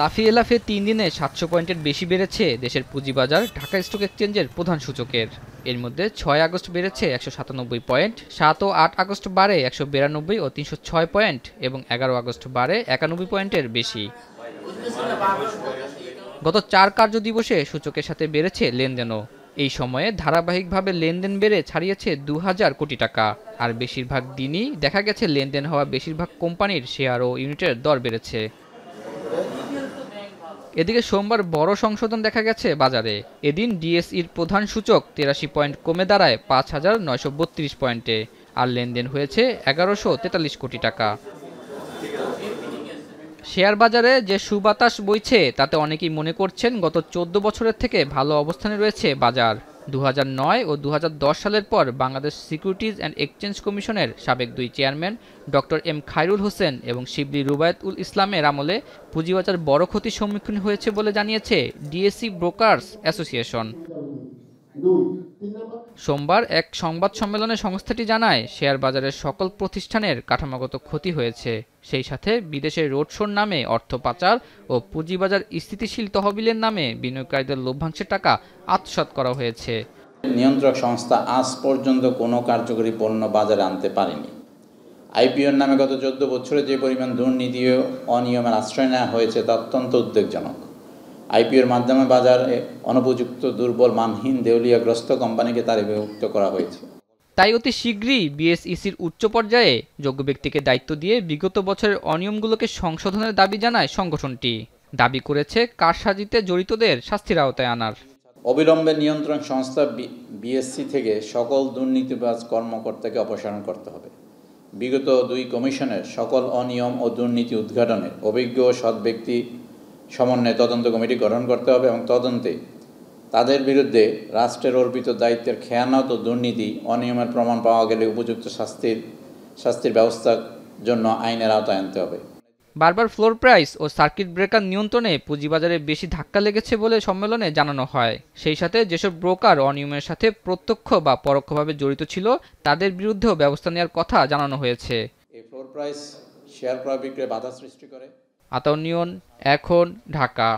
লাফিয়ে লাফে তিন দিনে সাতশো পয়েন্টের বেশি বেড়েছে দেশের পুঁজিবাজার ঢাকা স্টক এক্সচেঞ্জের প্রধান সূচকের এর মধ্যে ছয় আগস্ট বেড়েছে একশো সাতানব্বই পয়েন্ট সাত ও আট আগস্ট বারে একশো বিরানব্বই ও তিনশো ছয় পয়েন্ট এবং এগারো আগস্ট বারে একানব্বই পয়েন্টের বেশি গত চার কার্য দিবসে সূচকের সাথে বেড়েছে লেনদেনও এই সময়ে ধারাবাহিকভাবে লেনদেন বেড়ে ছাড়িয়েছে দু হাজার কোটি টাকা আর বেশিরভাগ দিনই দেখা গেছে লেনদেন হওয়া বেশিরভাগ কোম্পানির শেয়ার ও ইউনিটের দর বেড়েছে এদিকে সোমবার বড় সংশোধন দেখা গেছে বাজারে এদিন ডিএসইর প্রধান সূচক তেরাশি পয়েন্ট কমে দাঁড়ায় পাঁচ হাজার নয়শো বত্রিশ পয়েন্টে আর লেনদেন হয়েছে এগারোশো তেতাল্লিশ কোটি টাকা শেয়ার বাজারে যে সুবাতাস বইছে তাতে অনেকেই মনে করছেন গত চোদ্দ বছরের থেকে ভালো অবস্থানে রয়েছে বাজার 2009 ও 2010 সালের পর বাংলাদেশ সিকিউরিটিজ অ্যান্ড এক্সচেঞ্জ কমিশনের সাবেক দুই chairman doctor M Khairul Hossain এবং শিবলি রুবায়ত উল ইসলামের আমলে পুঁজিবাজার বড় ক্ষতির সম্মুখীন হয়েছে বলে জানিয়েছে ডিএসসি ব্রোকার্স অ্যাসোসিয়েশন সোমবার এক সংবাদ সম্মেলনে সংস্থাটি জানায় শেয়ার বাজারের সকল প্রতিষ্ঠানের কাঠামোগত ক্ষতি হয়েছে সেই সাথে বিদেশে রোড শোর নামে অর্থ পাচার ও পুঁজিবাজার স্থিতিশীল তহবিলের নামে বিনিয়োগকারীদের লভ্যাংশের টাকা আত্মসাত করা হয়েছে নিয়ন্ত্রক সংস্থা আজ পর্যন্ত কোনো কার্যকরী পণ্য বাজারে আনতে পারেনি আইপিওর নামে গত চোদ্দ বছরে যে পরিমাণ দুর্নীতি ও অনিয়মের আশ্রয় নেওয়া হয়েছে তা অত্যন্ত উদ্বেগজনক আইপিওর মাধ্যমে বাজারে অনুপযুক্ত দুর্বল মানহীন দেউলিয়াগ্রস্ত কোম্পানিকে বিভক্ত করা হয়েছে তাই অতি শীঘ্রই বিএসইসির উচ্চ পর্যায়ে যোগ্য ব্যক্তিকে দায়িত্ব দিয়ে বিগত বছরের অনিয়মগুলোকে সংশোধনের দাবি জানায় সংগঠনটি দাবি করেছে কারসাজিতে জড়িতদের শাস্তির আওতায় আনার অবিলম্বে নিয়ন্ত্রণ সংস্থা বিএসসি থেকে সকল দুর্নীতিবাজ কর্মকর্তাকে অপসারণ করতে হবে বিগত দুই কমিশনের সকল অনিয়ম ও দুর্নীতি উদ্ঘাটনে অভিজ্ঞ সৎ ব্যক্তি সমন্বয়ে তদন্ত কমিটি গঠন করতে হবে এবং তদন্তে তাদের বিরুদ্ধে রাষ্ট্রের অর্পিত দায়িত্বের খেয়ানত ও দুর্নীতি অনিয়মের প্রমাণ পাওয়া গেলে উপযুক্ত শাস্তির শাস্তির ব্যবস্থার জন্য আইনের আওতায় আনতে হবে বারবার ফ্লোর প্রাইস ও সার্কিট ব্রেকার নিয়ন্ত্রণে পুঁজিবাজারে বেশি ধাক্কা লেগেছে বলে সম্মেলনে জানানো হয় সেই সাথে যেসব ব্রোকার অনিয়মের সাথে প্রত্যক্ষ বা পরোক্ষভাবে জড়িত ছিল তাদের বিরুদ্ধেও ব্যবস্থা নেওয়ার কথা জানানো হয়েছে এই ফ্লোর প্রাইস শেয়ার ক্রয় বিক্রয়ে বাধা সৃষ্টি করে আতাউনিয়ন এখন ঢাকা